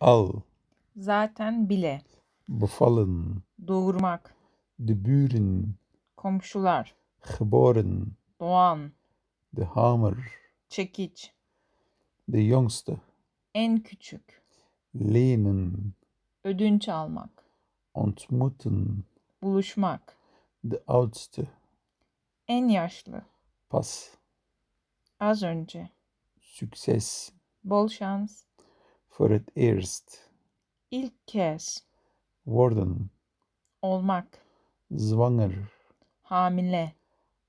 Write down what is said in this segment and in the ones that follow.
Al. Zaten bile. Befallen. Doğurmak. De Komşular. Geboren. Doğan. De hammer. Çekiç. De jongste. En küçük. Lehnen. Ödünç almak. Ontmoeten. Buluşmak. De oudste. En yaşlı. Pas. Az önce. Sükses. Bol şans for ett erst. İlk kez. Worden. Olmak. Zwanger. Hamile.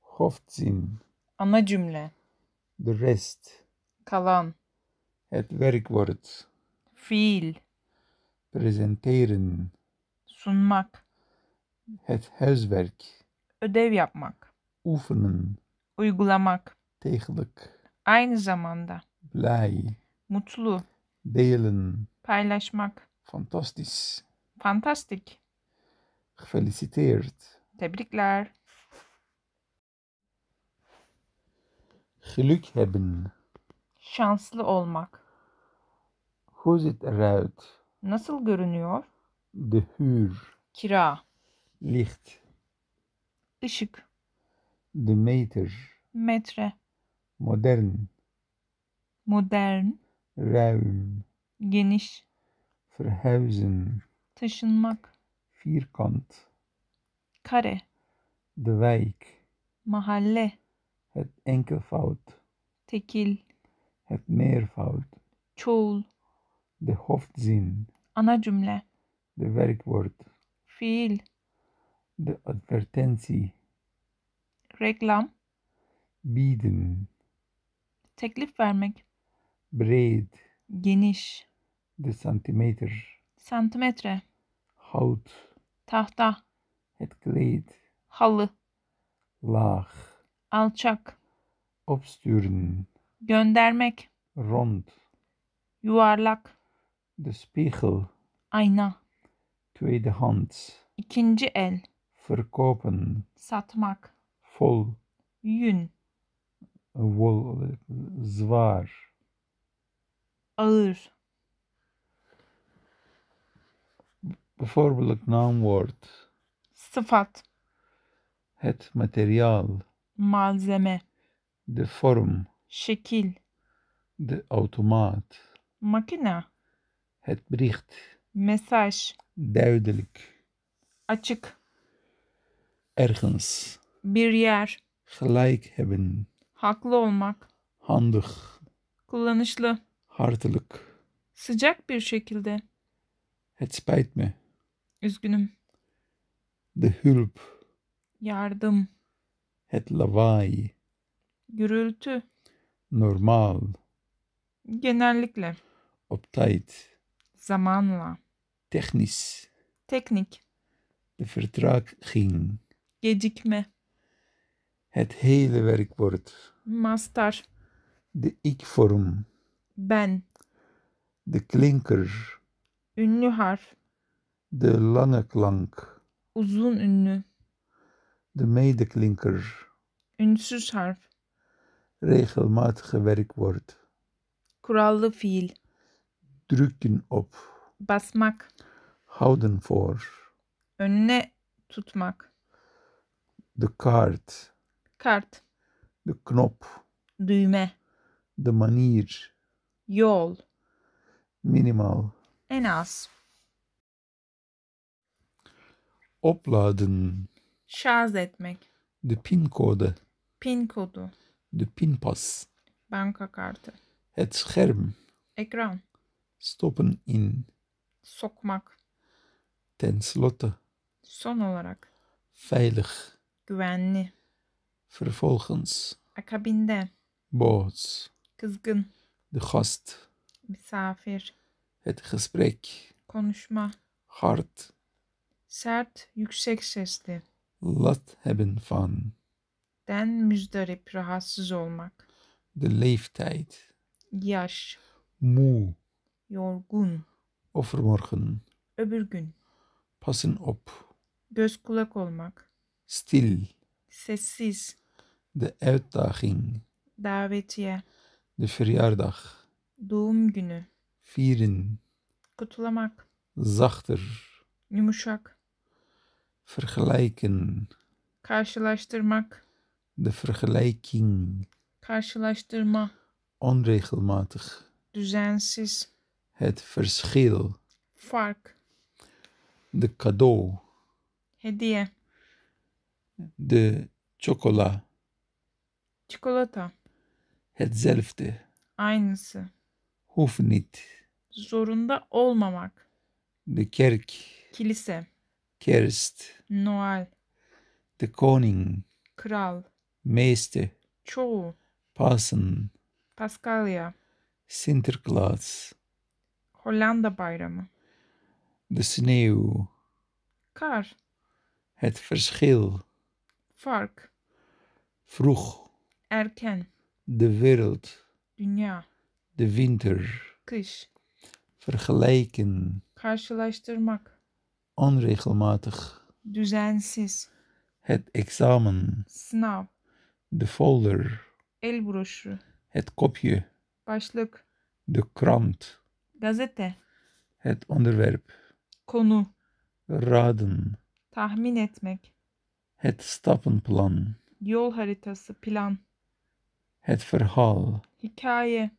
Hoftzin. Ana cümle. The rest. Kalan. Het werkwoord. Fiil. Presenteren. Sunmak. Het huiswerk. Ödev yapmak. Oefenen. Uygulamak. Tegelijk. Aynı zamanda. Blij. Mutlu. Delen. Paylaşmak. Fantastisch. Fantastik. Gefeliciteerd. Tebrikler. Geluk hebben. Şanslı olmak. Hoe ziet eruit? Nasıl görünüyor? De huur. Kira. Licht. Işık. De meter. Metre. Modern. Modern raum Geniş. Verhuizen. Taşınmak. Vierkant. Kare. De wijk. Mahalle. Het enkelvoud. Tekil. Het meervoud. Çoğul. De hoofdzin. Ana cümle. De werkwoord. Fiil. De advertentie. Reklam. Bieden. Teklif vermek. Breed. Geniş. The centimeter. Santimetre. Haut. Tahta. Etglade. Halı. Lach. Alçak. Obstürn. Göndermek. Rond. Yuvarlak. The spiegel. Ayna. Tweede hand. İkinci el. Verkopen. Satmak. Vol. Yün. Vol. Zvar ağır. Bu formalık noun word. Sıfat. Het material. Malzeme. De form. Şekil. De automaat. Makine. Het bericht. Mesaj. Duidelijk. Açık. Ergens. Bir yer. Gelijk hebben. Haklı olmak. Handig. Kullanışlı. Hardılık. Sıcak bir şekilde. Hetzbeit mi? Üzgünüm. The hulp Yardım. Het Lavai. Gürültü. Normal. Genellikle. Optayt. Zamanla. Technisch. Teknik. De vertraging. Gecikme. Het hele werkwoord. Master. De ik-vorm. Ben. The clinker. Ünlü harf. De lange klank. Uzun ünlü. De medeklinker. Ünsüz harf. Regelmatig gewerkt wordt. Kurallı fiil. Drukken op. Basmak. Houden voor. Önüne tutmak. De kaart. Kart. De knop. Düğme. De manier yol minimal en az Opladen şarj etmek the pin kodu pin kodu the pin pass banka kartı het scherm ekran stoppen in sokmak ten slotte son olarak veilig güvenli vervolgens akabinde boz kızgın The host. Misafir. Het gesprek. Konuşma. Hard. Sert, yüksek sesli. Last hebben van. Den müzdarip, rahatsız olmak. De leeftijd. Yaş. Moe. Yorgun. Overmorgen. Öbür gün. Passen op. Göz kulak olmak. Stil. Sessiz. De uitdaging. Davetiye. De verjaardag. Doğum günü. Vieren. Kutlamak. Zachter. Yumuşak. Vergelijken. Karşılaştırmak. De vergelijking. Karşılaştırma. Onregelmatig. Düzensiz. Het verschil. Fark. De cadeau. Hediye. De chocola. Çikolata. Hetzelfde. Aynısı. hufnit, Zorunda olmamak. De kerk. Kilise. Kerst. Noel. De koning. Kral. Meeste. Çoğu. Pasen. Paskalya. Sinterklaas. Hollanda bayramı. De sneeuw. Kar. Het verschil. Fark. Vroeg. Erken de wereld. Dünya. De winter. Kış. Vergelijken. Karşılaştırmak. Onregelmatig. Düzensiz. Het examen. Sınav. De folder. El broşürü. Het kopje. Başlık. De krant. Gazete. Het onderwerp. Konu. Raden. Tahmin etmek. Het stappenplan. Yol haritası, plan. Hetfer Hall. Hikaye.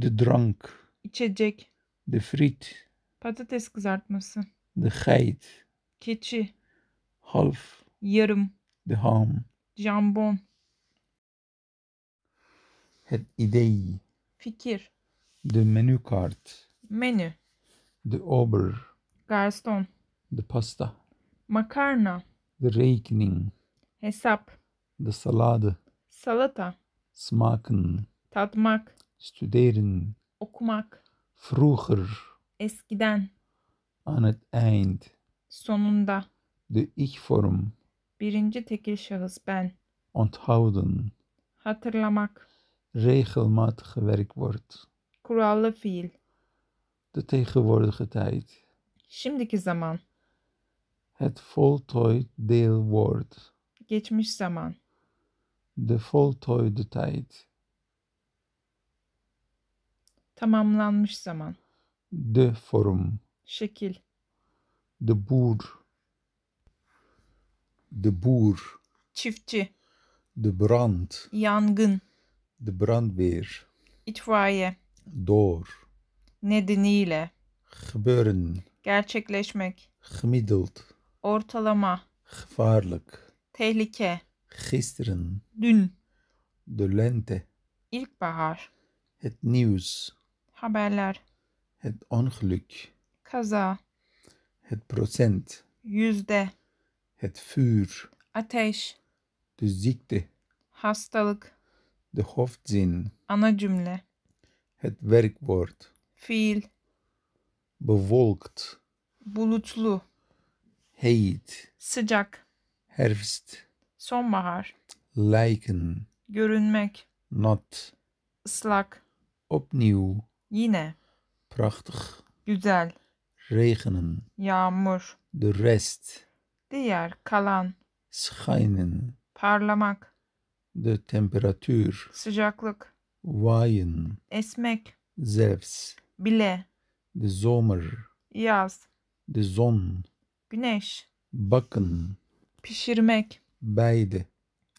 The Drunk. İçecek. The Frit. Patates kızartması. The Geit. Keçi. Half. Yarım. The Ham. Jambon. Het idee. Fikir. The menü kart. Menü. ober. Garson. The pasta. Makarna. The rekening. Hesap. The salade. Salata smaken, tadmak, studeren, okumak, vroeger, eskiden, an het eind, sonunda, de ich-vorm, birinci tekil şahıs ben, onthouden, hatırlamak, regelmatig werkwoord, kurallı fiil, de tegenwoordige tijd, şimdiki zaman, het voltooid deelwoord, geçmiş zaman, de voltooide tijd. Tamamlanmış zaman. De forum. Şekil. De boer. De boer. Çiftçi. De brand. Yangın. De brandweer. İtfaiye. Door. Nedeniyle. Gebeuren. Gerçekleşmek. Gemiddeld. Ortalama. Gevaarlijk. Tehlike. Gisteren. Dün. De lente. İlkbahar. Het nieuws. Haberler. Het ongeluk. Kaza. Het procent. Yüzde. Het vuur. Ateş. De ziekte. Hastalık. De hoofdzin. Ana cümle. Het werkwoord. Fiil. Bewolkt. Bulutlu. Heet. Sıcak. Herfst. Sonbahar. Lichen. Görünmek. Not. Islak. Opnieuw. Yine. Prachtig. Güzel. Regenen. Yağmur. De rest. Diğer, kalan. Schijnen. Parlamak. De temperatuur. Sıcaklık. Wijn. Esmek. Zelfs. Bile. De zomer. Yaz. De zon. Güneş. Bakın. Pişirmek. beide,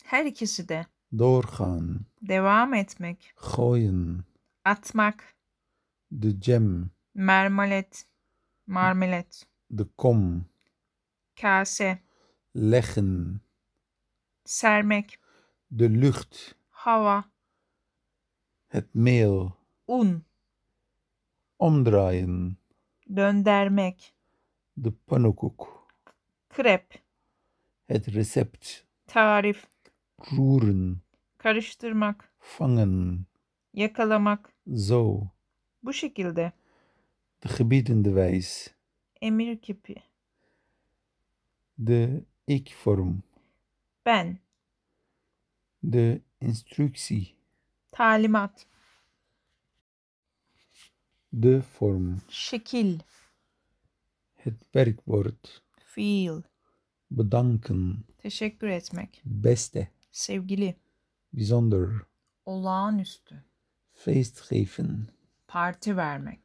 her ikisi de, doorgaan, devam etmek, gooien, atmak, de Gem mermelet, marmelet, de kom, kase, leggen, sermek, de lucht, hava, het meel, un, omdraaien, döndermek, de pannenkoek, krep, Het Rezept. Tarif. Rühren. Karıştırmak. Fangen. Yakalamak. So. Bu şekilde. De gebiedende wijs. Emir kipi. De ik-vorm. Ben. De instructie. Talimat. De vorm. Şekil. Het werkwoord. Fiil. Bedanken. Teşekkür etmek. Beste. Sevgili. Bijzonder. Olağanüstü. Feestgeven. Parti vermek.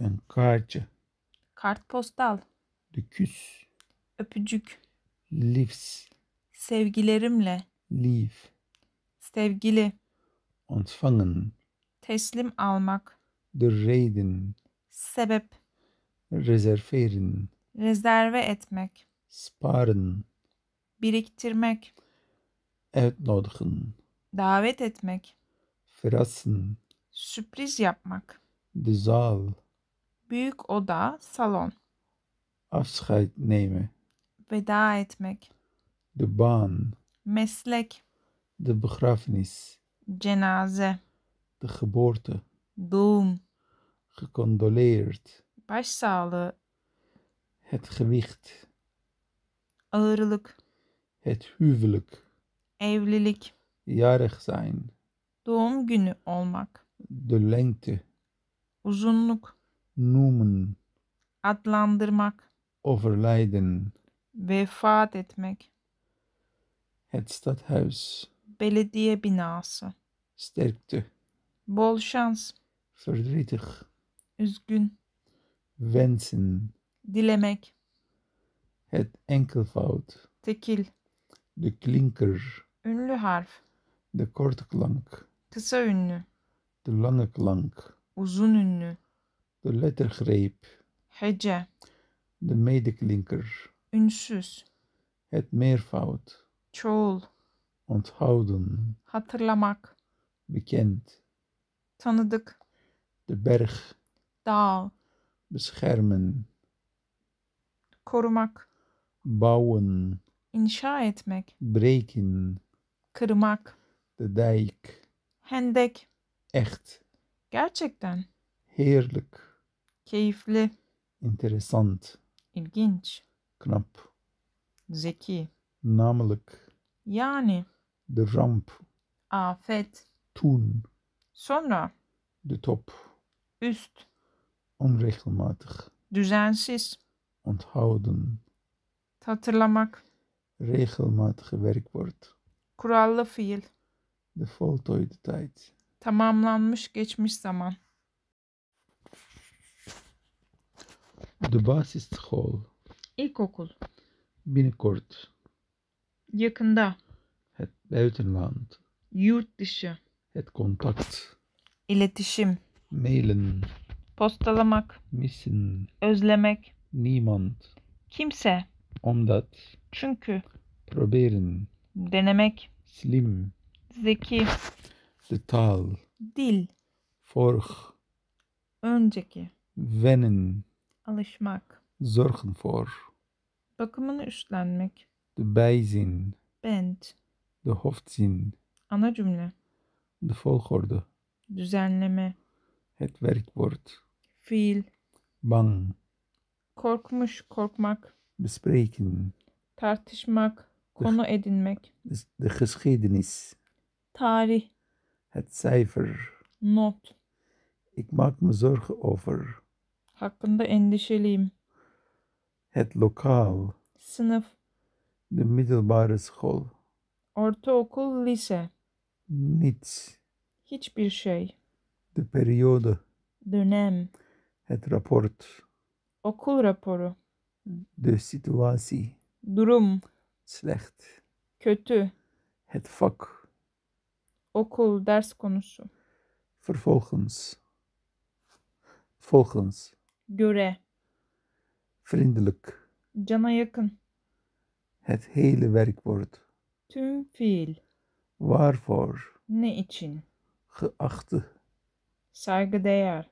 Een kaartje. Kartpostal. De küs. Öpücük. Liefs. Sevgilerimle. Lief. Sevgili. Ontvangen. Teslim almak. De reden. Sebep. Reserveren. Rezerve etmek. sparen, biriktirmek, uitnodigen, davet etmek, verrassen, sürpriz yapmak, de zaal, büyük oda, salon, afscheid nemen, veda etmek, de baan, meslek, de begrafenis, cenaze, de geboorte, Doom Gekondoleerd başsağlığı, het gewicht, Ağırlık. Het huwelijk. Evlilik. Jarig zijn. Doğum günü olmak. De lengte. Uzunluk. Noemen. Adlandırmak. Overlijden. Vefat etmek. Het stadhuis. Belediye binası. Sterkte. Bol şans. Verdrietig. Üzgün. Wensen. Dilemek. Het enkelvoud. Tekil. De klinker. Ünlü harf. De korte klank. Kısa ünlü. De lange klank. Uzun ünlü. De lettergreep. Hece. De medeklinker. Ünsüz. Het meervoud. Çoğul. Onthouden. Hatırlamak. Bekend. Tanıdık. De berg. Dağ. Beschermen. Korumak. Bauen. İnşa etmek. Breken. Kırmak. Dijk. Hendek. Echt. Gerçekten. Heerlijk. Keyifli. Interessant. İlginç. Knap. Zeki. Namelijk. Yani. De ramp. Afet. Toen. Sonra. De top. Üst. Onregelmatig. Düzensiz. Onthouden. Hatırlamak. Regelmatig gewerkt wordt. Kurallı fiil. De voltooide tijd. Tamamlanmış geçmiş zaman. De basisschool. İlkokul. Binnenkort. Yakında. Het buitenland. Yurt dışı. Het contact. İletişim. Mailen. Postalamak. Missen. Özlemek. Niemand. Kimse. Omdat. Çünkü. proberin Denemek. Slim. Zeki. detal Dil. Forch. Önceki. Wennen. Alışmak. Zorgen for. Bakımını üstlenmek. the bijzin. Bent. the hoofdzin. Ana cümle. the volgorde. Düzenleme. Het werkwoord. Fiil. Bang. Korkmuş, korkmak bespreken. Tartışmak, konu edinmek. De geschiedenis. Tarih. Het cijfer. Not. Ik maak me zorgen over. Hakkında endişeliyim. Het lokaal. Sınıf. De middelbare school. Ortaokul, lise. Niets. Hiçbir şey. De periode. Dönem. Het rapport. Okul raporu de situatie. Durum. Slecht. Kötü. Het vak. Okul, ders konusu. Vervolgens. Volgens. Göre. Vriendelijk. Cana yakın. Het hele werkwoord. Tüm fiil. Waarvoor? Ne için? Geachte. Saygıdeğer.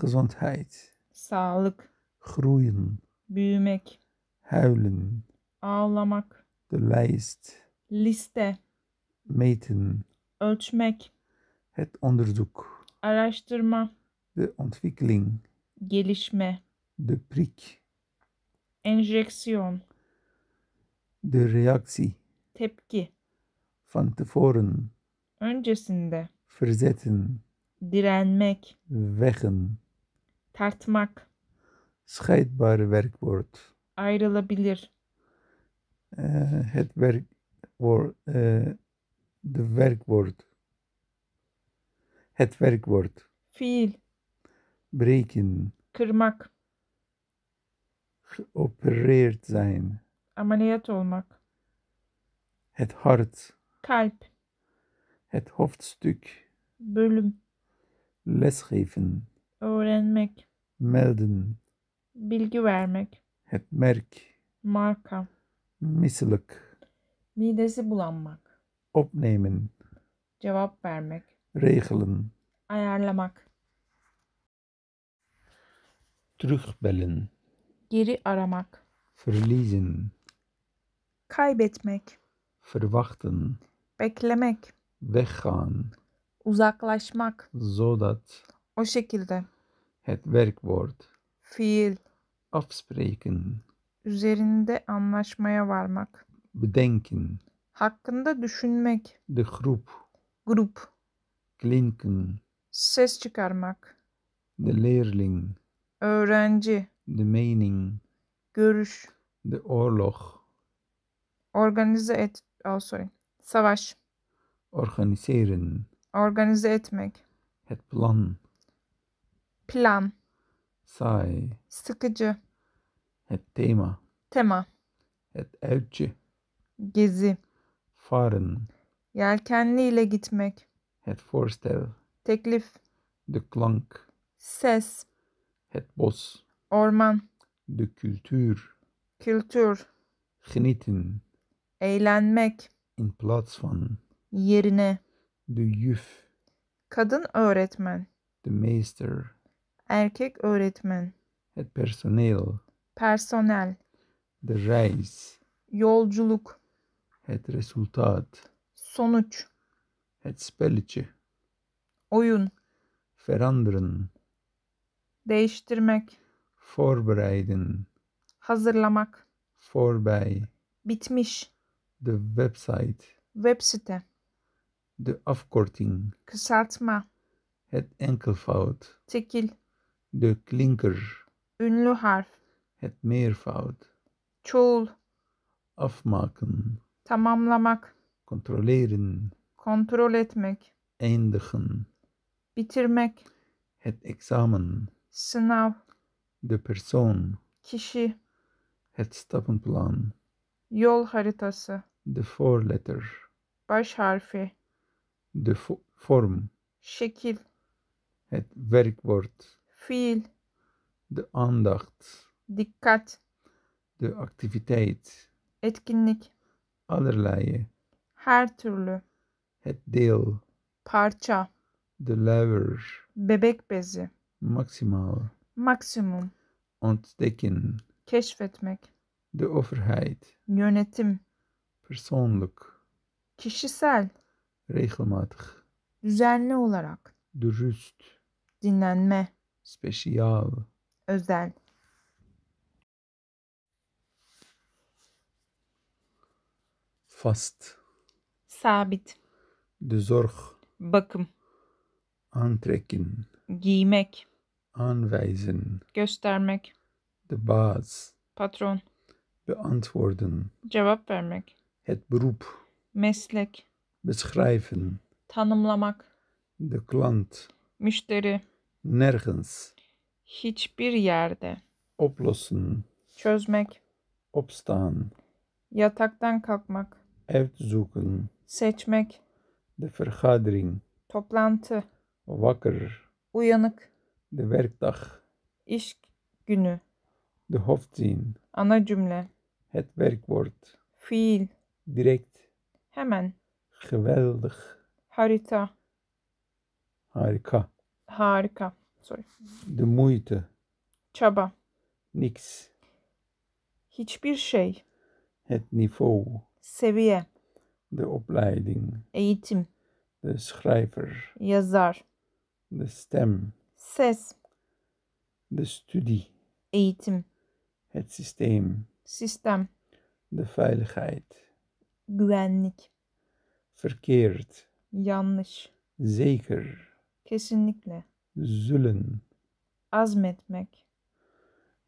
Gezondheid. Sağlık. Groeien büyümek, howlen, ağlamak, the lijst, liste, meten, ölçmek, het onderzoek, araştırma, de ontwikkeling, gelişme, de prik, enjeksiyon, de reactie, tepki, van tevoren, öncesinde, verzetten, direnmek, weggen, tartmak, scheidbare werkwoord. Ayrılabilir. Eh, het werkwoord. Eh, de werkwoord. Het werkwoord. Fiil. Breken. Kırmak. Geopereerd zijn. Ameliyat olmak. Het hart. Kalp. Het hoofdstuk. Bölüm. Lesgeven. Öğrenmek. Melden. Bilgi vermek. Etmerk. Marka. Misılık. Midesi bulanmak. Opnemen. Cevap vermek. Regelen. Ayarlamak. Terugbellen. Geri aramak. Verliezen. Kaybetmek. Verwachten. Beklemek. Weggaan. Uzaklaşmak. Zodat. O şekilde. Het werkwoord. Fiil. Aufsprechen. Üzerinde anlaşmaya varmak. Bedenken. Hakkında düşünmek. De Grup. Grup. Klinken. Ses çıkarmak. De Lehrling. Öğrenci. De Mening. Görüş. De Orlog. Organize et. Oh, sorry. Savaş. Organiseren. Organize etmek. Het plan. Plan sai Sıkıcı. Het tema. Tema. Het evci. Gezi. Fahren. Yelkenli ile gitmek. Het voorstel. Teklif. De klank. Ses. Het bos. Orman. De kültür. Kültür. Genieten. Eğlenmek. In plaats van. Yerine. De juf. Kadın öğretmen. De meester Erkek öğretmen. Het personeel. Personel. De reis. Yolculuk. Het resultat. Sonuç. Het spelletje. Oyun. Veranderen. Değiştirmek. Voorbereiden. Hazırlamak. Voorbij. Bitmiş. De website. Web site. De afkorting. Kısaltma. Het enkelvoud. Tekil. De Klinker. Ünlü harf. Het meervoud. Çoğul. Afmaken. Tamamlamak. Kontroleren. Kontrol etmek. Eindigen. Bitirmek. Het examen. Sınav. De persoon. Kişi. Het stappenplan. Yol haritası. de four letter. Baş harfi. De form. Şekil. Het werkwoord. Fiil. De aandacht. Dikkat. De activiteit. Etkinlik. Allerlei. Her türlü. Het deel. Parça. De luier. Bebek bezi. Maximaal. Maksimum. Ontdekken. Keşfetmek. De overheid. Yönetim. Persoonlijk. Kişisel. Regelmatig. Düzenli olarak. Dürüst. Dinlenme. Special. Özel. Fast. Sabit. Düzorg. Bakım. Antrekin. Giymek. Anwijzen. Göstermek. De baas. Patron. Beantwoorden. Cevap vermek. Het beroep. Meslek. Beschrijven. Tanımlamak. De klant. Müşteri. Nergens. Hiçbir yerde. Oplossen. Çözmek. Opstaan. Yataktan kalkmak. Uitzoeken. Seçmek. De vergadering. Toplantı. Wakker. Uyanık. De werkdag. İş günü. De hoofdzin. Ana cümle. Het werkwoord. Fiil. Direkt. Hemen. Geweldig. Harita. Harika. Harika. Sorry. De moeite. Çaba. Niks. Hiçbir şey. Het niveau. Seviye. De opleiding. Eğitim. De schrijver. Yazar. De stem. Ses. De studie. Eğitim. Het systeem. Sistem. De veiligheid. Güvenlik. Verkeerd. Yanlış. Zeker. Kesinlikle. Zulün. Azmetmek.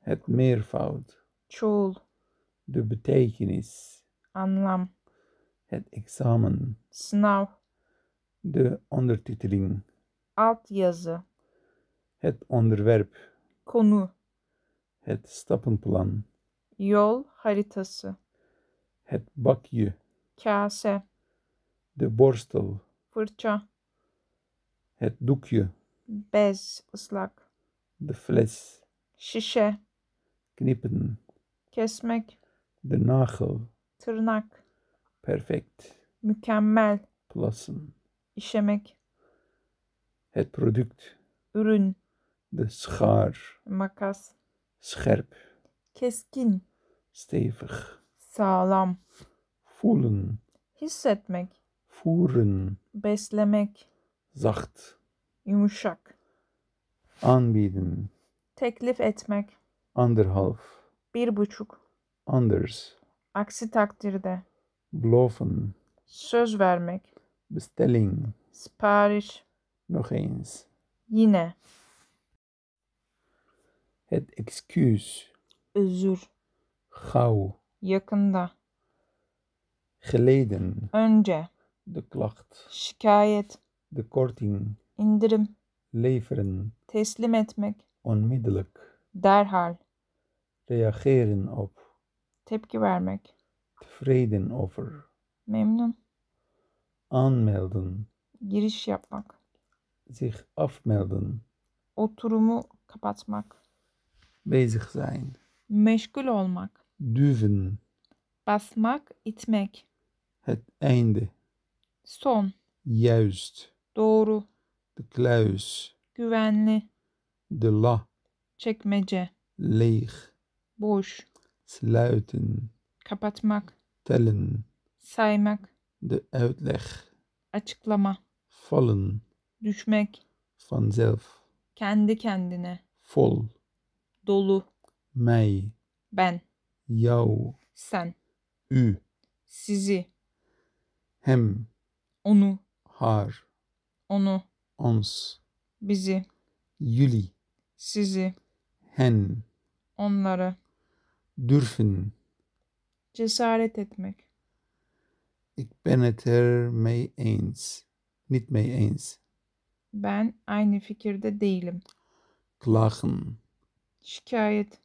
Het meervoud. Çoğul. De betekenis. Anlam. Het examen. Sınav. De ondertiteling. Alt yazı. Het onderwerp. Konu. Het stappenplan. Yol haritası. Het bakje. Kase. De borstel. Fırça. Het doekje. Bez, ıslak. De fles. Şişe. Knippen. Kesmek. De nagel. Tırnak. Perfect. Mükemmel. Plassen. İşemek. Het product. Ürün. De schaar. Makas. Scherp. Keskin. Stevig. Sağlam. Voelen. Hissetmek. Voeren. Beslemek. Zacht. Yumuşak. Anbieden. Teklif etmek. Underhalf. Bir buçuk. Anders. Aksi takdirde. Bluffen. Söz vermek. Bestelling. Sipariş. Nog eens. Yine. Het excuus. Özür. Gauw. Yakında. Geleden. Önce. De klacht. Şikayet. The korting. indirim. Leveren. Teslim etmek. Onmiddellijk. Derhal. Reageren op. Tepki vermek. Tevreden over. Memnun. Aanmelden. Giriş yapmak. Zich afmelden. Oturumu kapatmak. Bezig zijn. Meşgul olmak. Düven. Basmak, itmek. Het einde. Son. Juist. Doğru. The close. Güvenli. The la. Çekmece. Leeg. Boş. Sluiten. Kapatmak. Tellen. Saymak. De uitleg. Açıklama. Fallen. Düşmek. Vanzelf. Kendi kendine. Vol. Dolu. Mij. Ben. Jou. Sen. Ü. Sizi. Hem. Onu. Har onu, ons, bizi, jullie, sizi, hen, onlara, dürfen, cesaret etmek. Ik ben het er mee eens. Niet mee eens. Ben aynı fikirde değilim. Klagen. Şikayet.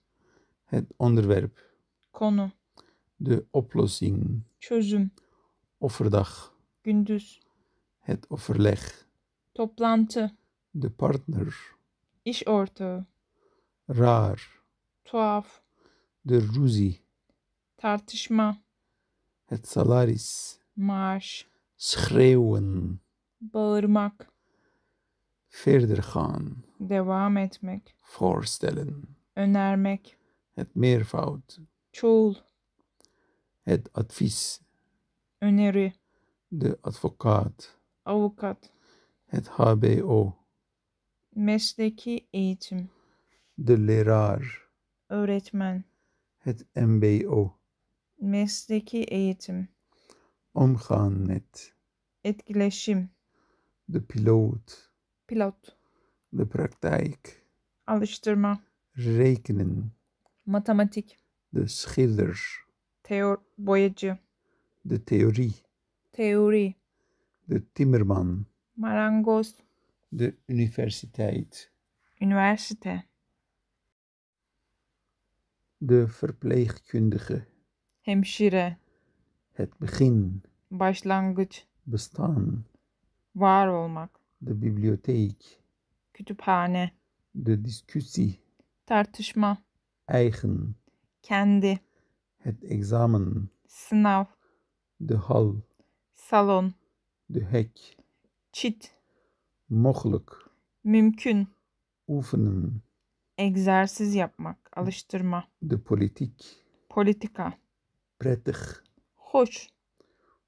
Het onderwerp. Konu. De oplossing. Çözüm. Offerdag. Gündüz. Het overleg. Toplantı. The partner. İş ortağı. Rar. Tuhaf. The ruzi. Tartışma. Het salaris. Maaş. Schreeuwen. Bağırmak. Verder gaan. Devam etmek. Voorstellen. Önermek. Het meervoud. Çoğul. Het advies. Öneri. De advocaat. Avukat et HBO. Mesleki eğitim. De lerar. Öğretmen. Het MBO. Mesleki eğitim. Omgaan met. Etkileşim. De Pilot. Pilot. De praktijk. Alıştırma. Rekenen. Matematik. De schilder. Teor boyacı. De Teori. Teori. De timmerman. Marangoz. De universiteit. Üniversite. De verpleegkundige. Hemşire. Het begin. Başlangıç. Bestaan. Var olmak. De bibliotheek. Kütüphane. De discussie. Tartışma. Eigen. Kendi. Het examen. Sınav. De hal. Salon. De hek. Çit. Mogelijk. Mümkün. Oefenen. Egzersiz yapmak, alıştırma. De politik. Politika. Prettig. Hoş.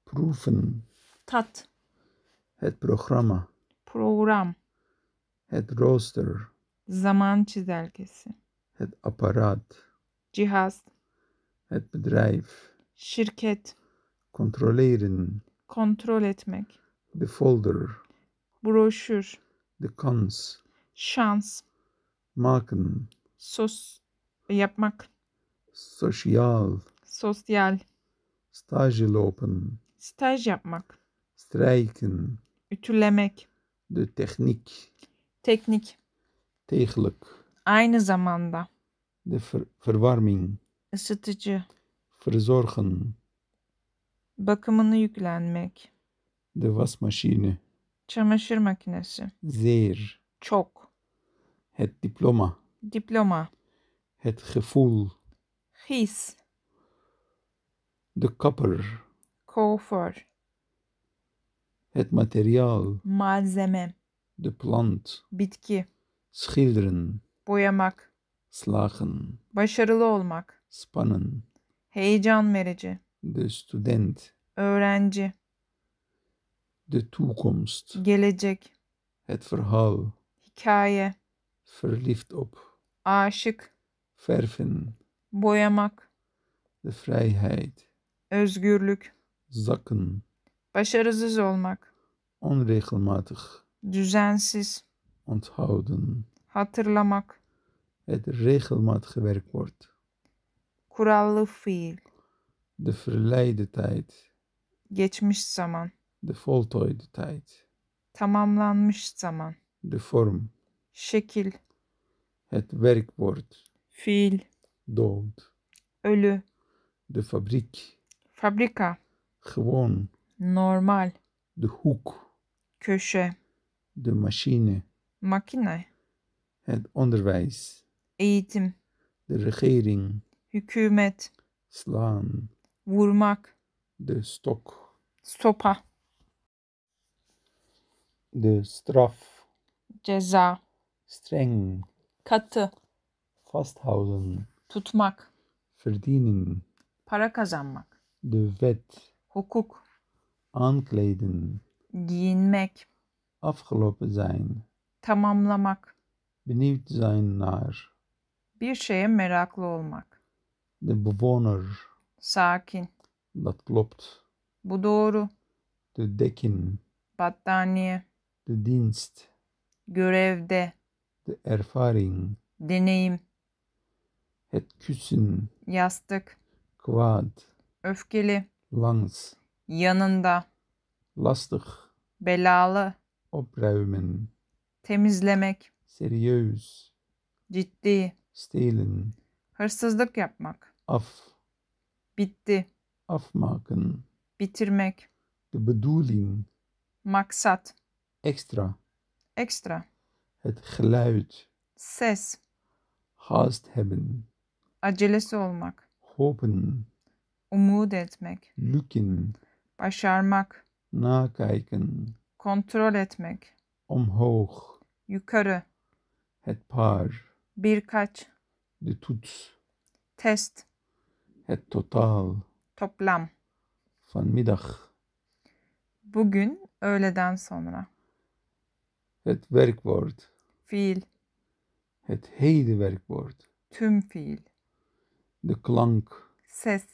Proeven. Tat. Het programma. Program. Het rooster. Zaman çizelgesi. Het apparaat. Cihaz. Het bedrijf. Şirket. Controleren. Kontrol etmek. The folder. Broşür. The cons. Şans. Maken. Sos yapmak. Sosyal. Sosyal. Staj lopen. Staj yapmak. streiken, Ütülemek. De teknik. Teknik. Tegelijk. Aynı zamanda. De ver verwarming. Isıtıcı. Verzorgen. Bakımını yüklenmek. Was Maschine. Çamaşır makinesi. Sehr. Çok. Het Diploma. Diploma. Het Gevoel. His. De kapper. Kuaför. Het materiaal. Malzeme. De plant. Bitki. Schilderen. Boyamak. Slagen. Başarılı olmak. Spannen. Heyecan verici. De student. Öğrenci de toekomst. Gelecek. Het verhaal. Hikaye. Verliefd op. Aşık. Verven. Boyamak. De vrijheid. Özgürlük. Zakken. Başarısız olmak. Onregelmatig. Düzensiz. Onthouden. Hatırlamak. Het regelmatige werkwoord. Kurallı fiil. De verleden tijd. Geçmiş zaman. The voltooid tijd. Tamamlanmış zaman. The form. Şekil. Het werkwoord. Fiil. Dood. Ölü. De fabrik. Fabrika. Gewoon. Normal. De hoek. Köşe. De machine. Makine. Het onderwijs. Eğitim. De regering. Hükümet. Slaan. Vurmak. De stok. Sopa de straf. Ceza. Streng. Katı. Fasthalten. Tutmak. Verdienen. Para kazanmak. Düvet. Hukuk. Ankleden. Giyinmek. Afgelopen sein Tamamlamak. Benieuwd zijn naar. Bir şeye meraklı olmak. De bewoner. Sakin. Dat klopt. Bu doğru. De dekin. Battaniye de Dienst, görevde, de Erfahrung, deneyim, het Küssen, yastık, Quad, öfkeli, langs, yanında, lastig, belalı, opruimen, temizlemek, serieus, ciddi, stelen, hırsızlık yapmak, af, bitti, afmaken, bitirmek, de bedoeling, maksat, Extra. Extra. Het geluid. Ses. Haast hebben. Acelesi olmak. Hopen. Umut etmek. Lukken. Başarmak. Nakijken. Kontrol etmek. Omhoog. Yukarı. Het paar. Birkaç. De toets. Test. Het totaal. Toplam. Vanmiddag. Bugün öğleden sonra. Het werkwoord. Fiil. Het hele werkwoord. Tüm fiil. De klank. Ses.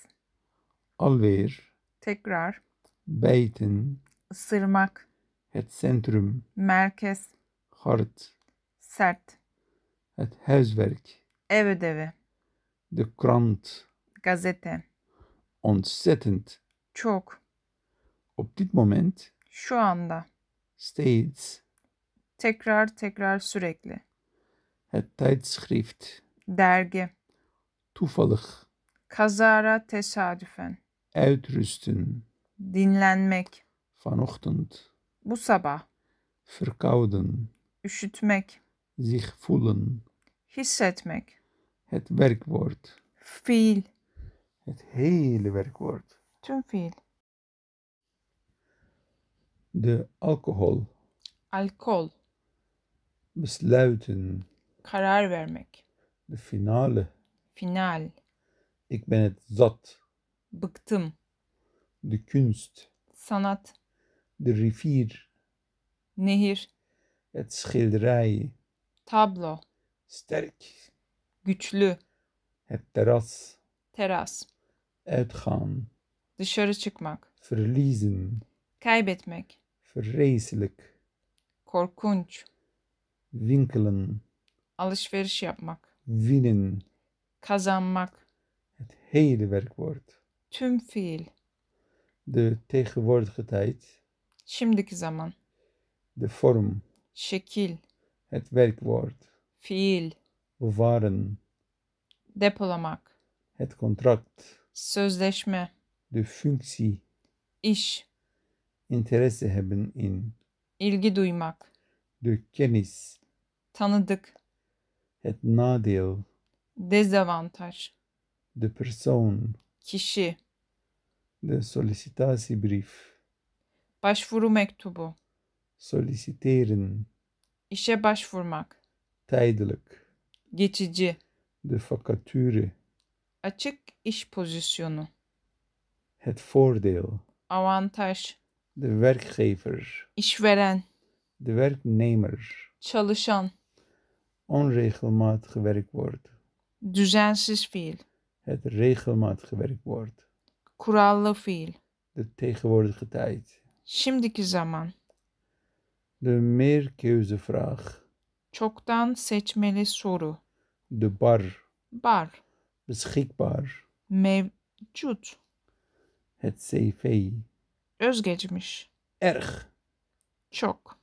Alweer. Tekrar. Bijten. sırmak, Het centrum. Merkez. Hard. Sert. Het huiswerk. Ev ödevi. De krant. Gazete. Ontzettend. Çok. Op dit moment. Şu anda. Steeds Tekrar tekrar sürekli. Tijdschrift. Dergi. Tufalık. Kazara tesadüfen. Uitrusten. Dinlenmek. Vanochtend. Bu sabah. Verkouden. Üşütmek. Zich voelen. Hissetmek. Het werkwoord. Fiil. Het hele werkwoord. Tüm fiil. De alcohol. Alkol. Besluiten. Karar vermek. De finale. Final. Ik ben het zat. Bıktım. De kunst. Sanat. De rivier. Nehir. Het schilderij. Tablo. Sterk. Güçlü. Het terras. Teras. Uitgaan. Dışarı çıkmak. Verliezen. Kaybetmek. Vreselijk. Korkunç. Winkeln. Alışveriş yapmak. Winnen. Kazanmak. Het hele werkwoord. Tüm fiil. De tegenwoordige tijd. Şimdiki zaman. De vorm. Şekil. Het werkwoord. Fiil. Bewaren. Depolamak. Het contract. Sözleşme. De functie. İş. Interesse hebben in. İlgi duymak. De kennis. Tanıdık. Het nadeel. Dezavantaj. De persoon. Kişi. De sollicitatiebrief. Başvuru mektubu. Solliciteren. İşe başvurmak. Tijdelijk. Geçici. De vacatüre. Açık iş pozisyonu. Het voordeel. Avantaj. De werkgever. İşveren. De werknemer. Çalışan onregelmatig gewerkt wordt. Düzensiz fiil. Het regelmatig gewerkt wordt. Kurallı fiil. De tegenwoordige tijd. Şimdiki zaman. De meerkeuzevraag. Çoktan seçmeli soru. De bar. Bar. Beschikbaar. Mevcut. Het cv. Özgeçmiş. Erg. Çok.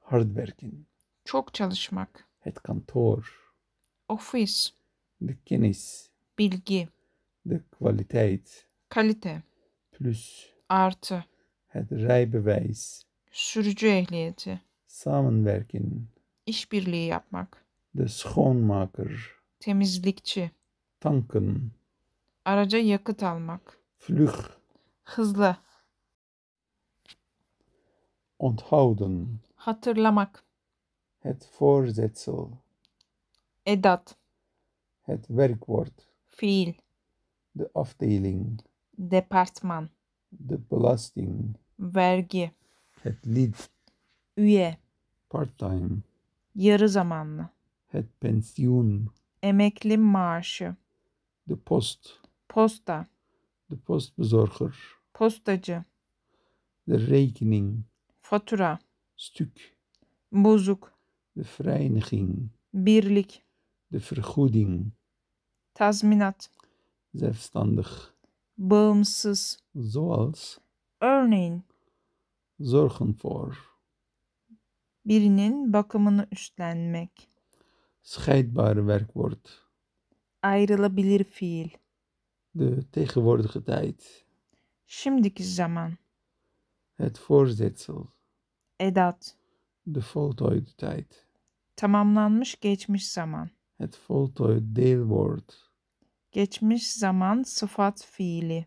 Hard werken. Çok çalışmak et kantor. Ofis. Dükkanis. Bilgi. De kwaliteit. Kalite. Plus. Artı. Het rijbewijs. Sürücü ehliyeti. Samenwerken. İşbirliği yapmak. De schoonmaker. Temizlikçi. Tanken. Araca yakıt almak. Vlug. Hızlı. Onthouden. Hatırlamak. Het voorzetsel. Edat. Het werkwoord. Fiil. De afdeling. Departman. De belasting. Vergi. Het lid. Üye. Part-time. Yarı zamanlı. Het pensioen. Emekli maaşı. De post. Posta. De postbezorger. Postacı. De rekening. Fatura. Stuk. Bozuk. de vereniging, birlik, de vergoeding, tazminat, zelfstandig, bağımsız, zoals, örneğin, zorgen voor, birinin bakımını üstlenmek, scheidbare werkwoord, ayrılabilir fiil, de tegenwoordige tijd, şimdiki zaman, het voorzetsel, edat, De voltooid tijd. Tamamlanmış geçmiş zaman. Het voltooid deelwoord. Geçmiş zaman sıfat fiili.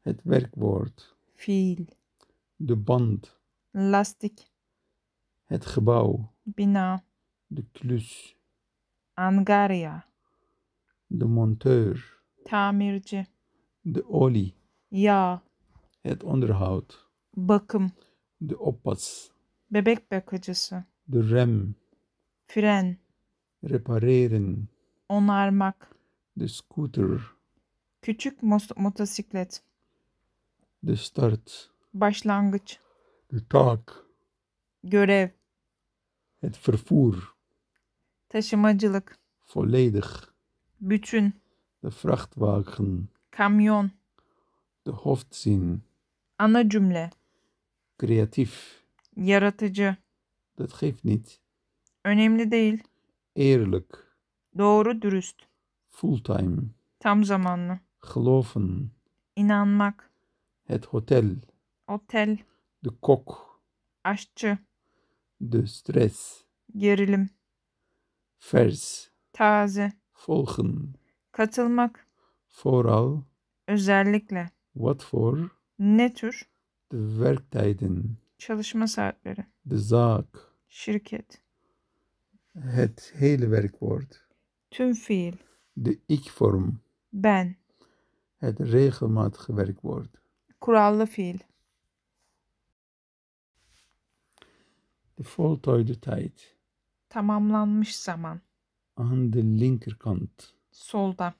Het werkwoord. Fiil. De band. Lastik. Het gebouw. Bina. De klus. Angarya. De monteur. Tamirci. De olie. Yağ. Het onderhoud. Bakım. De oppas. Bebek bakıcısı. Dürrem. Fren. Repareren. Onarmak. The scooter. Küçük mot motosiklet. The start. Başlangıç. The tak. Görev. Het vervoer. Taşımacılık. Volledig. Bütün. De vrachtwagen. Kamyon. De hoofdzin. Ana cümle. Kreatif. Yaratıcı. Dat geeft niet. Önemli değil. Eerlijk. Doğru dürüst. Fulltime. Tam zamanlı. Geloven. İnanmak. Het hotel. Otel. De kok. Aşçı. De stres. Gerilim. Vers. Taze. Volgen. Katılmak. Vooral. Özellikle. What for? Ne tür? De werktijden. Çalışma saatleri. The Besag. Şirket. Het hele werkwoord. Tüm fiil. De ik-vorm. Ben. Het regelmatig werkwoord. Kurallı fiil. De voltooide tijd. Tamamlanmış zaman. Aan de linkerkant. Solda.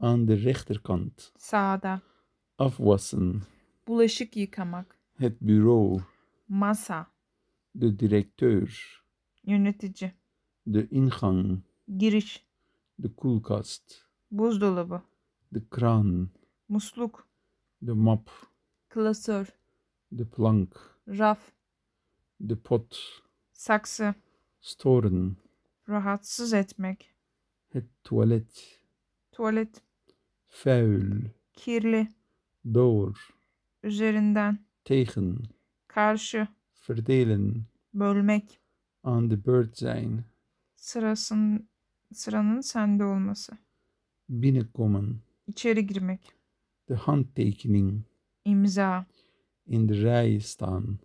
Aan de rechterkant. Sağda. Afwassen. Bulaşık yıkamak. Het bureau. Masa. De direktör. Yönetici. De ingang. Giriş. De koelkast. Buzdolabı. De kran. Musluk. De map. Klasör. De plank. Raf. De pot. Saksı. Storen. Rahatsız etmek. Het tuvalet. Tuvalet. Feul. Kirli. Doğur. Üzerinden. Tegen. Karşı. Verdelen. Bölmek. An de bird sein. Sırasın, sıranın sende olması. Binnenkommen. İçeri girmek. De handtekening. İmza. In de rij staan.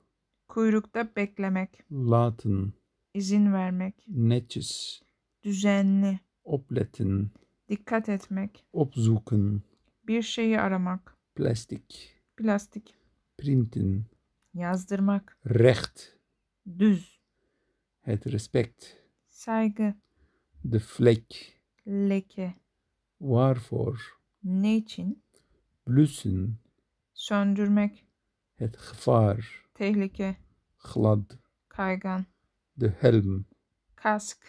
Kuyrukta beklemek. Laten. İzin vermek. Netjes. Düzenli. Opletin. Dikkat etmek. Opzoeken. Bir şeyi aramak. Plastik. Plastik. Printen. Yazdırmak. Recht. Düz. Het respect. Saygı. de flek Leke. Waarvoor. Ne için? Blussen. Söndürmek. Het gevaar. Tehlike. Glad. Kaygan. De helm. Kask.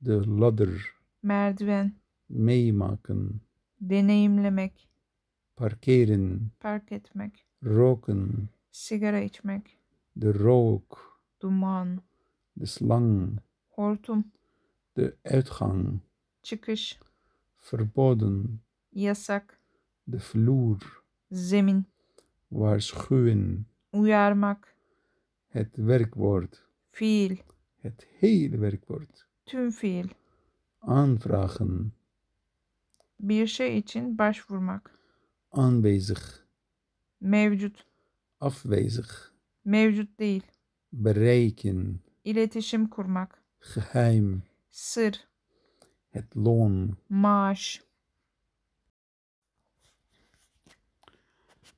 De ladder. Merdiven. Meemaken. Deneyimlemek. Parkeren. Park etmek. Roken. Sigara içmek. The rook. Duman. The slang. Hortum. The uitgang. Çıkış. Verboden. Yasak. the vloer. Zemin. Waarschuwen. Uyarmak. Het werkwoord. Fiil. Het hele werkwoord. Tüm fiil. Aanvragen. Bir şey için başvurmak. Aanwezig. Mevcut. Afwezig. Mevcut değil. Bereiken. İletişim kurmak. Geheim. Sır. Het loon. Maaş.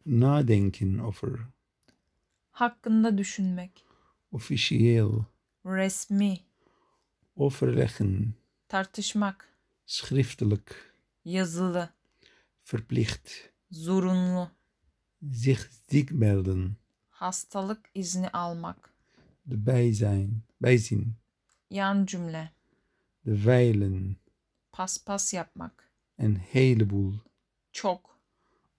Nadenken over. Hakkında düşünmek. Officieel. Resmi. Overleggen. Tartışmak. Schriftelijk. Yazılı. Verplicht. Zorunlu. Zich ziek Hastalık izni almak. De bijzijn. Bijzin. Yan cümle. De veilen. Paspas yapmak. Een heleboel. Çok.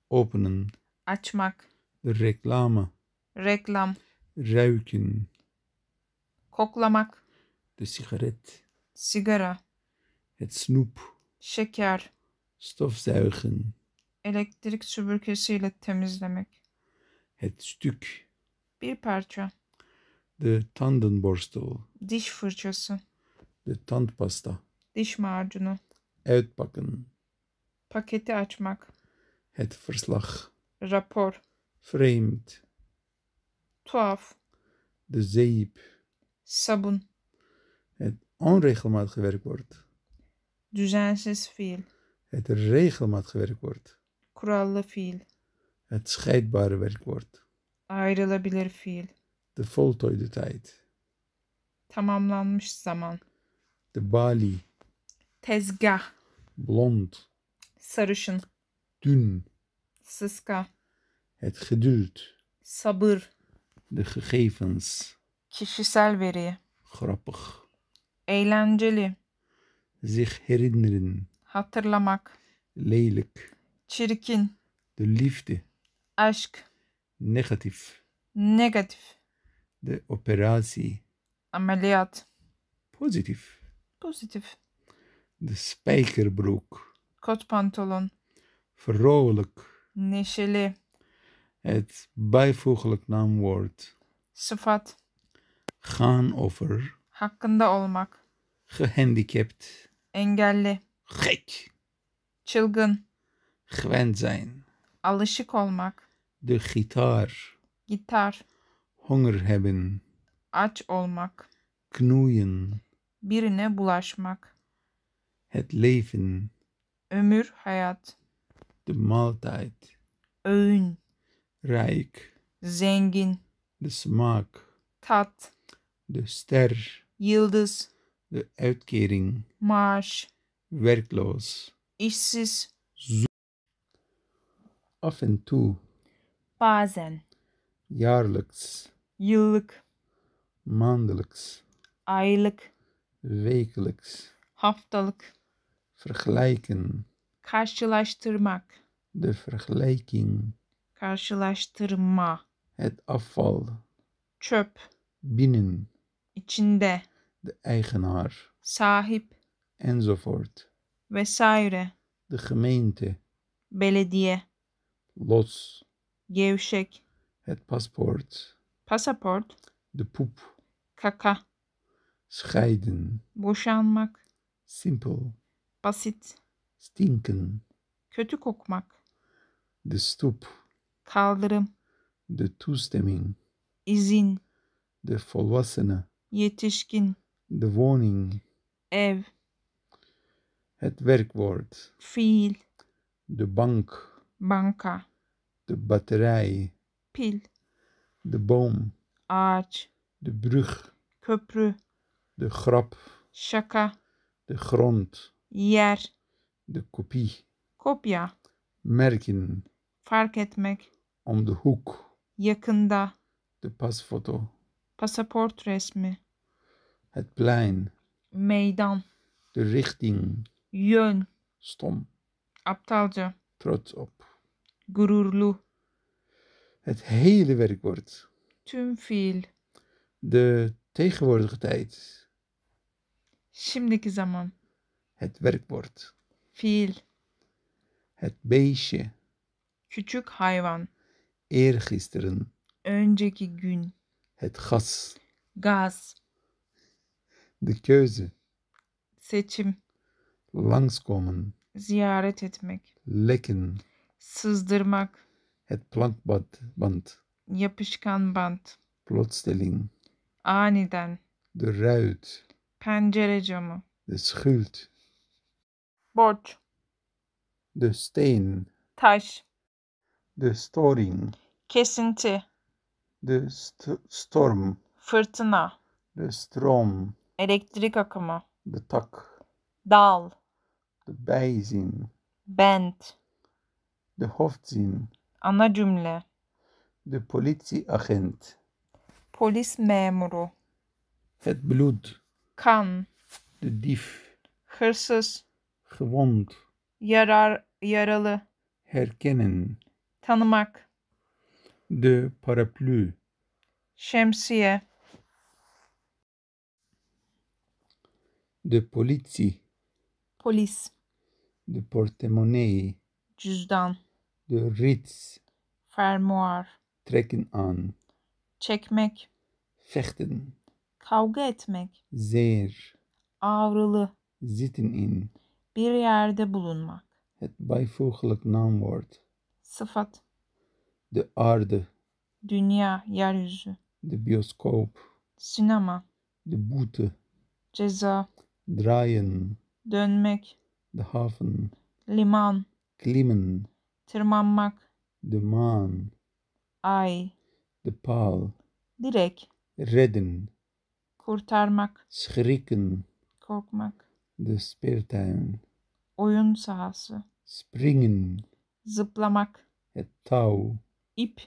Openen. Açmak. De reclame. Reklam. Ruiken. Koklamak. De sigaret. Sigara. Het snoep. Şeker. Stofzuigen. Elektrik süpürgesiyle temizlemek. Het stuk. Bir parça. The tandenborstel. Diş fırçası. The tandpasta. Diş macunu. Uitpakken. Paketi açmak. Het verslag. Rapor. Vreemd. Tuhaf. De zeep. Sabun. Het onregelmatig werkwoord. Düzensiz fiil. Het regelmatig werkwoord. Kurallı fiil. Het scheidbare werkwoord. Ayrılabilir fiil. De voltooide tijd. Tamamlanmış zaman. De balie. Tezgah. Blond. Sarışın. Dün. Sıska. Het geduld. Sabır. De gegevens. Kişisel veri. Grappig. Eğlenceli. Zich herinneren. Hatırlamak. Lelijk. Çirkin. De liefde. Aşk. Negatif. Negatif. De operatie. Ameliyat. Pozitif. Pozitif. De spijkerbroek. Kot pantolon. Vrolijk. Neşeli. Het bijvoeglijk naamwoord. Sıfat. Gaan over. Hakkında olmak. Gehandicapt. Engelli. Gek. Çılgın. gewend zijn. Alışık olmak. De gitaar. Gitar. Honger hebben. Aç olmak. Knoeien. Birine bulaşmak. Het leven. Ömür hayat. De maaltijd. Öğün. Rijk. Zengin. De smaak. Tat. De ster. Yıldız. De uitkering. Maaş. Werkloos. İşsiz af en toe. Bazen. Jaarlijks. Yıllık. Maandelijks. Aylık. Wekelijks. Haftalık. Vergelijken. Karşılaştırmak. De vergelijking. Karşılaştırma. Het afval. Çöp. Binnen. İçinde. De eigenaar. Sahip. Enzovoort. Vesaire. De gemeente. Belediye. Los. Gevşek. Het paspoort. Pasaport. De poep. Kaka. Scheiden. Boşanmak. Simple. Basit. Stinken. Kötü kokmak. De stoep. Kaldırım. De toestemming. İzin. De volwassene. Yetişkin. De woning. Ev. Het werkwoord. Fiil. De bank. banka De batterij. Pil. De boom. arch De brug. Köprü. De grap. Şaka. De grond. Yer. De kopie. Kopya. Merken. Fark etmek. Om de hoek. Yakında. De pasfoto. Pasaport resmi. Het plein. Meydan. De richting. Yön. Stom. Aptalca. Trots op. Gururlu. Het hele werkwoord. Tüm fiil. De tegenwoordige tijd. Şimdiki zaman. Het werkwoord. Fiil. Het beestje. Küçük hayvan. Eergisteren. Önceki gün. Het gas. Gaz. De keuze. Seçim. Langskomen. Ziyaret etmek. Lekken sızdırmak. Het plankband. Band. Yapışkan bant. Plotseling. Aniden. De ruit. Pencere camı. De schuld. Borç. De steen. Taş. De storing. Kesinti. De st- storm. Fırtına. De strom. Elektrik akımı. De tak. Dal. De bijzin. Bent. de hoofdzin. Ana cümle. De politieagent. Polis memuru. Het bloed. Kan. De dief. Hırsız. Gewond. Yarar, yaralı. Herkennen. Tanımak. De paraplu. Şemsiye. De politie. Polis. De portemonnee. Cüzdan. The Ritz. Fermuar. Trekken an. Çekmek. Fechten. Kavga etmek. Zehir. Ağrılı. Zitten in. Bir yerde bulunmak. Het bijvoeglijk naamwoord. Sıfat. De aarde. Dünya, yeryüzü. De bioscoop. Sinema. De boete. Ceza. Draaien. Dönmek. De haven. Liman. Klimmen. Tırmanmak. Duman. Ay. Depal. Direk. Redden. Kurtarmak. Schrikken. Korkmak. De speeltuin. Oyun sahası. Springen. Zıplamak. Het touw. İp.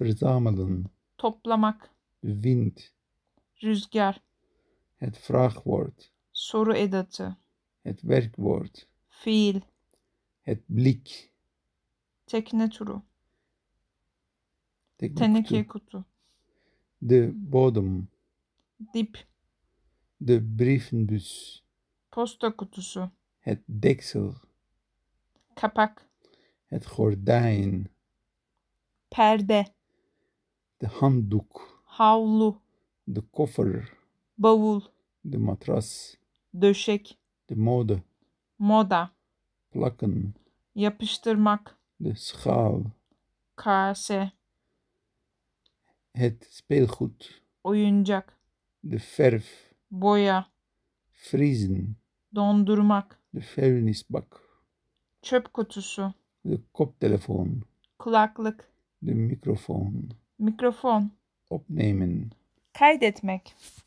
Verzamelen. Toplamak. wind. Rüzgar. Het vraagwoord. Soru edatı. Het werkwoord. Fiil. Ett blick. Tekne turu. Tekne Teneke kutu. kutu. The bottom. Dip. The briefenbus Posta kutusu. Het deksel. Kapak. Het gordijn. Perde. De handdoek. Havlu. De koffer. Bavul. De matras. Döşek. De mode. Moda plakken, yapıştırmak, de schaal, kase, het speelgoed, oyuncak, de verf, boya, vriezen, dondurmak, de vuilnisbak, çöp kutusu, de koptelefoon, kulaklık, de microfoon, mikrofon, opnemen, kaydetmek.